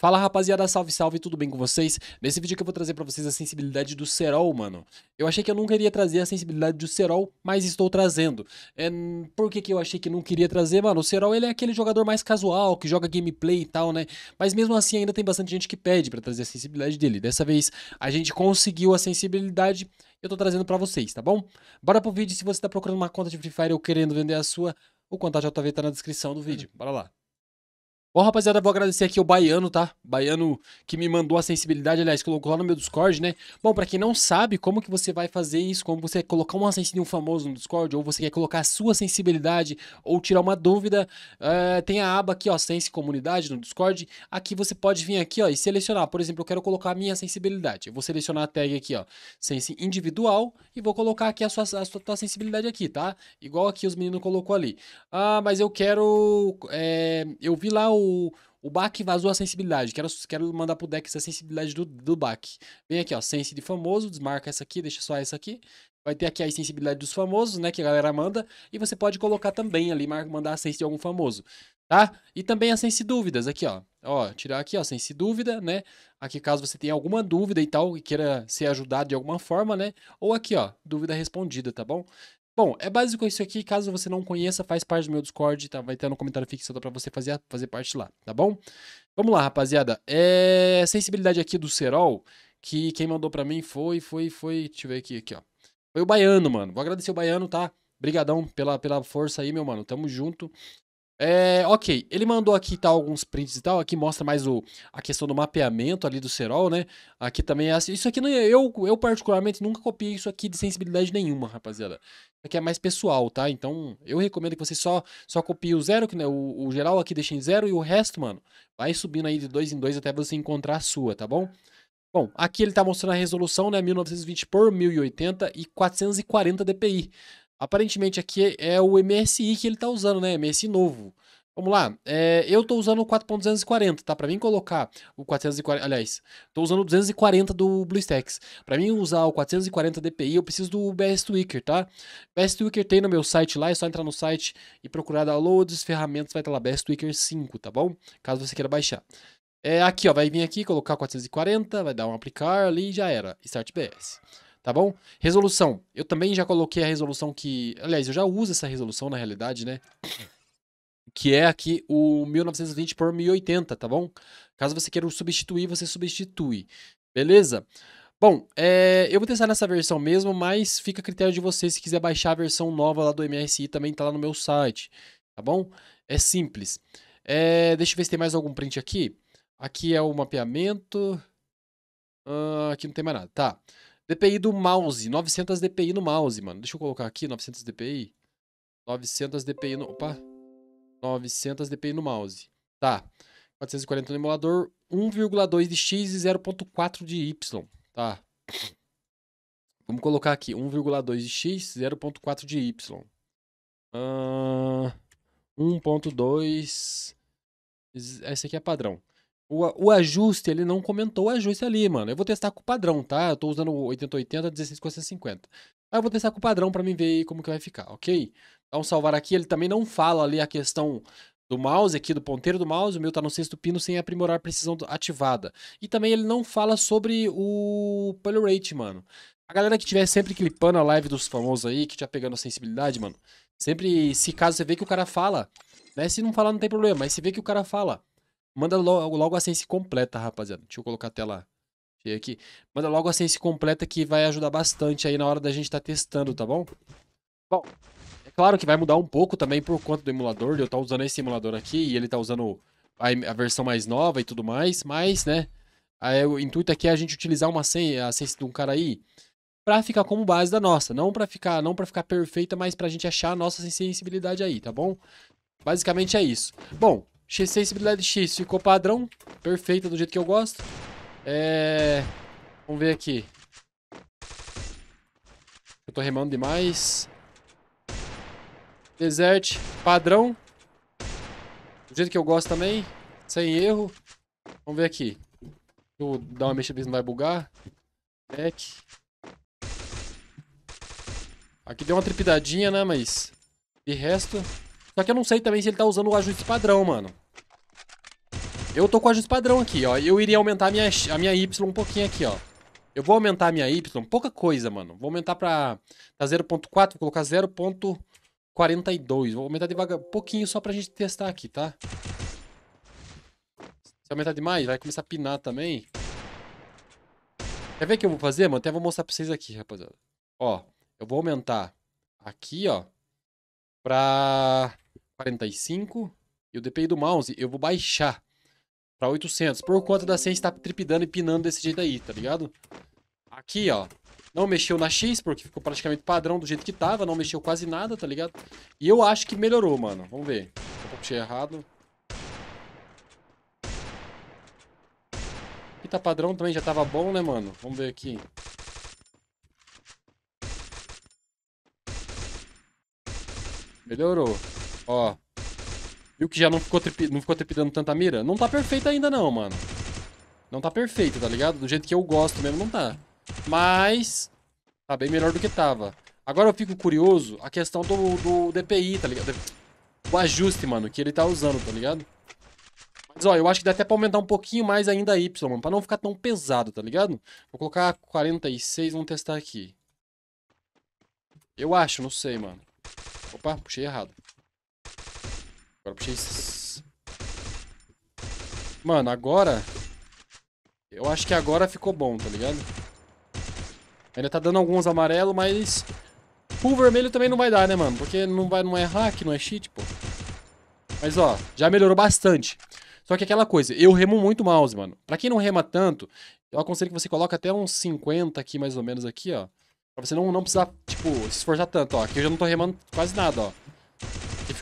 Fala rapaziada, salve salve, tudo bem com vocês? Nesse vídeo que eu vou trazer para vocês a sensibilidade do cerol, mano. Eu achei que eu não queria trazer a sensibilidade do cerol, mas estou trazendo. É, por que, que eu achei que não queria trazer? Mano, o cerol ele é aquele jogador mais casual, que joga gameplay e tal, né? Mas mesmo assim ainda tem bastante gente que pede para trazer a sensibilidade dele. Dessa vez a gente conseguiu a sensibilidade eu tô trazendo para vocês, tá bom? Bora pro vídeo, se você tá procurando uma conta de Free Fire ou querendo vender a sua, o contato JV tá na descrição do vídeo. Bora lá. Bom, rapaziada, vou agradecer aqui o Baiano, tá? Baiano que me mandou a sensibilidade, aliás, colocou lá no meu Discord, né? Bom, para quem não sabe como que você vai fazer isso, como você colocar uma sensibilidade de um famoso no Discord, ou você quer colocar a sua sensibilidade, ou tirar uma dúvida, eh, tem a aba aqui, ó, Sense Comunidade no Discord. Aqui você pode vir aqui, ó, e selecionar. Por exemplo, eu quero colocar a minha sensibilidade. Eu vou selecionar a tag aqui, ó, Sense Individual, e vou colocar aqui a sua, a sua, tua sensibilidade aqui, tá? Igual aqui os meninos colocou ali. Ah, mas eu quero... É, eu vi lá o o, o back vazou a sensibilidade. Quero, quero mandar pro deck essa sensibilidade do, do back. Vem aqui, ó, sense de famoso, desmarca essa aqui, deixa só essa aqui. Vai ter aqui a sensibilidade dos famosos, né, que a galera manda. E você pode colocar também ali, mandar a sense de algum famoso, tá? E também a sense dúvidas, aqui, ó. Ó, tirar aqui, ó, sense dúvida, né? Aqui, caso você tenha alguma dúvida e tal, e queira ser ajudado de alguma forma, né? Ou aqui, ó, dúvida respondida, tá bom? Bom, é básico isso aqui. Caso você não conheça, faz parte do meu Discord, tá? Vai ter no comentário fixado para você fazer, fazer parte lá, tá bom? Vamos lá, rapaziada. É... Sensibilidade aqui do Serol, que quem mandou para mim foi, foi, foi... Deixa eu ver aqui, aqui, ó. Foi o Baiano, mano. Vou agradecer o Baiano, tá? Brigadão pela, pela força aí, meu mano. Tamo junto. É, ok, ele mandou aqui tá, alguns prints e tal. Aqui mostra mais o, a questão do mapeamento ali do Serol, né? Aqui também é assim. Isso aqui não, é, eu, eu, particularmente, nunca copiei isso aqui de sensibilidade nenhuma, rapaziada. Isso aqui é mais pessoal, tá? Então eu recomendo que você só, só copie o zero, que, né, o, o geral aqui deixa em zero, e o resto, mano, vai subindo aí de dois em dois até você encontrar a sua, tá bom? Bom, aqui ele está mostrando a resolução, né? 1920 por 1080 e 440 dpi. Aparentemente aqui é o MSI que ele está usando, né? MSI novo. Vamos lá. É, eu estou usando o 4.240, tá? Para mim colocar o 440, aliás, estou usando o 240 do BlueStacks. Para mim usar o 440 DPI, eu preciso do BS Tweaker, tá? BS Tweaker tem no meu site lá, é só entrar no site e procurar downloads, ferramentas, vai estar lá BS Tweaker 5, tá bom? Caso você queira baixar. É, aqui, ó, vai vir aqui, colocar 440, vai dar um aplicar ali e já era. Start BS tá bom? Resolução. Eu também já coloquei a resolução que. Aliás, eu já uso essa resolução na realidade, né? que é aqui o 1920 por 1080, tá bom? Caso você queira substituir, você substitui, beleza? Bom, é, eu vou testar nessa versão mesmo, mas fica a critério de você se quiser baixar a versão nova lá do MSI também tá lá no meu site, tá bom? É simples. É, deixa eu ver se tem mais algum print aqui. Aqui é o mapeamento. Uh, aqui não tem mais nada, tá. DPI do mouse, 900 DPI no mouse, mano. Deixa eu colocar aqui, 900 DPI. 900 DPI no... Opa! 900 DPI no mouse. Tá. 440 no emulador, 1,2 de X e 0,4 de Y. Tá. Vamos colocar aqui 1,2 de X, 0,4 de Y. Uh, 1,2. Esse aqui é padrão. O, o, ajuste, ele não comentou o ajuste ali, mano. Eu vou testar com o padrão, tá? Eu tô usando 8080, 16,450. Aí ah, eu vou testar com o padrão para mim ver como que vai ficar, ok? Então salvar aqui, ele também não fala ali a questão do mouse aqui, do ponteiro do mouse, o meu tá no sexto pino sem aprimorar a precisão ativada. E também ele não fala sobre o pull rate, mano. A galera que tiver sempre clipando a live dos famosos aí, que já pegando a sensibilidade, mano, sempre, se caso você vê que o cara fala, né, se não falar não tem problema, mas se vê que o cara fala, manda logo, logo a sense completa, rapaziada. Deixa eu colocar a tela aqui. Manda logo a ciência completa que vai ajudar bastante aí na hora da gente estar tá testando, tá bom? Bom, é claro que vai mudar um pouco também por conta do emulador, eu estou tá usando esse emulador aqui e ele tá usando a, a versão mais nova e tudo mais, mas, né, aí, o intuito aqui é a gente utilizar uma senha, a ciência de um cara aí, para ficar como base da nossa, não para ficar, não para ficar perfeita, mas para a gente achar a nossa sensibilidade aí, tá bom? Basicamente é isso. Bom, sensibilidade X ficou padrão, perfeita do jeito que eu gosto. É... Vamos ver aqui. Eu tô remando demais. Desert, padrão. Do jeito que eu gosto também. Sem erro. Vamos ver aqui. Deixa eu dar uma mexida pra não vai bugar. Back. Aqui deu uma tripidadinha, né? Mas... De resto... Só que eu não sei também se ele tá usando o ajuste padrão, mano. Eu tô com ajuste padrão aqui, ó. Eu iria aumentar a minha, a minha Y um pouquinho aqui, ó. Eu vou aumentar a minha Y, pouca coisa, mano. Vou aumentar pra, tá pra 0.4, vou colocar 0.42. Vou aumentar devagar, um pouquinho só pra gente testar aqui, tá? Se aumentar demais, vai começar a pinar também. Quer ver o que eu vou fazer, mano? Até vou mostrar pra vocês aqui, rapaziada. Ó, eu vou aumentar aqui, ó, pra 45. E o DPI do mouse eu vou baixar. Pra 800. Por conta da Sense estar tá tripidando e pinando desse jeito aí, tá ligado? Aqui, ó. Não mexeu na X, porque ficou praticamente padrão do jeito que tava. Não mexeu quase nada, tá ligado? E eu acho que melhorou, mano. Vamos ver. Eu puxei errado. Aqui tá padrão também, já tava bom, né, mano? Vamos ver aqui. Melhorou. Ó. Viu que já não ficou, não ficou trepidando tanta mira? Não tá perfeita ainda não, mano. Não tá perfeita, tá ligado? Do jeito que eu gosto mesmo, não tá. Mas tá bem melhor do que tava. Agora eu fico curioso a questão do, do DPI, tá ligado? O ajuste, mano, que ele tá usando, tá ligado? Mas, ó, eu acho que dá até pra aumentar um pouquinho mais ainda a Y, mano. Pra não ficar tão pesado, tá ligado? Vou colocar 46, vamos testar aqui. Eu acho, não sei, mano. Opa, puxei errado. Agora puxei... Mano, agora... Eu acho que agora ficou bom, tá ligado? Ainda tá dando alguns amarelos, mas... Pull vermelho também não vai dar, né, mano? Porque não, vai, não é hack, não é cheat, pô. Mas, ó, já melhorou bastante. Só que aquela coisa, eu remo muito o mouse, mano. Pra quem não rema tanto, eu aconselho que você coloque até uns 50 aqui, mais ou menos, aqui, ó. Pra você não, não precisar, tipo, se esforçar tanto, ó. Aqui eu já não tô remando quase nada, ó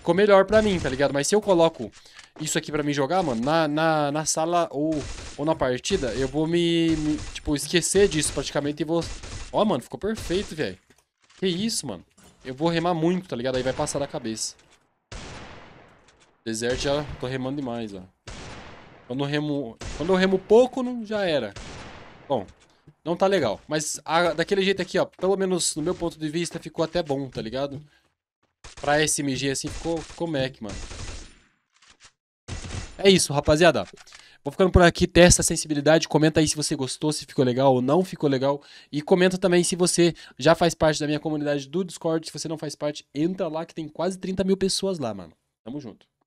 ficou melhor pra mim, tá ligado? Mas se eu coloco isso aqui pra mim jogar, mano, na, na, na sala ou, ou na partida, eu vou me, me tipo, esquecer disso praticamente e vou... Ó, mano, ficou perfeito, velho. Que isso, mano. Eu vou remar muito, tá ligado? Aí vai passar da cabeça. Deserto já tô remando demais, ó. Quando eu remo, quando eu remo pouco, não, já era. Bom, não tá legal. Mas a, daquele jeito aqui, ó, pelo menos no meu ponto de vista, ficou até bom, tá ligado? pra SMG assim ficou, ficou Mac, mano. É isso, rapaziada. Vou ficando por aqui, testa a sensibilidade, comenta aí se você gostou, se ficou legal ou não ficou legal. E comenta também se você já faz parte da minha comunidade do Discord. Se você não faz parte, entra lá que tem quase 30 mil pessoas lá, mano. Tamo junto.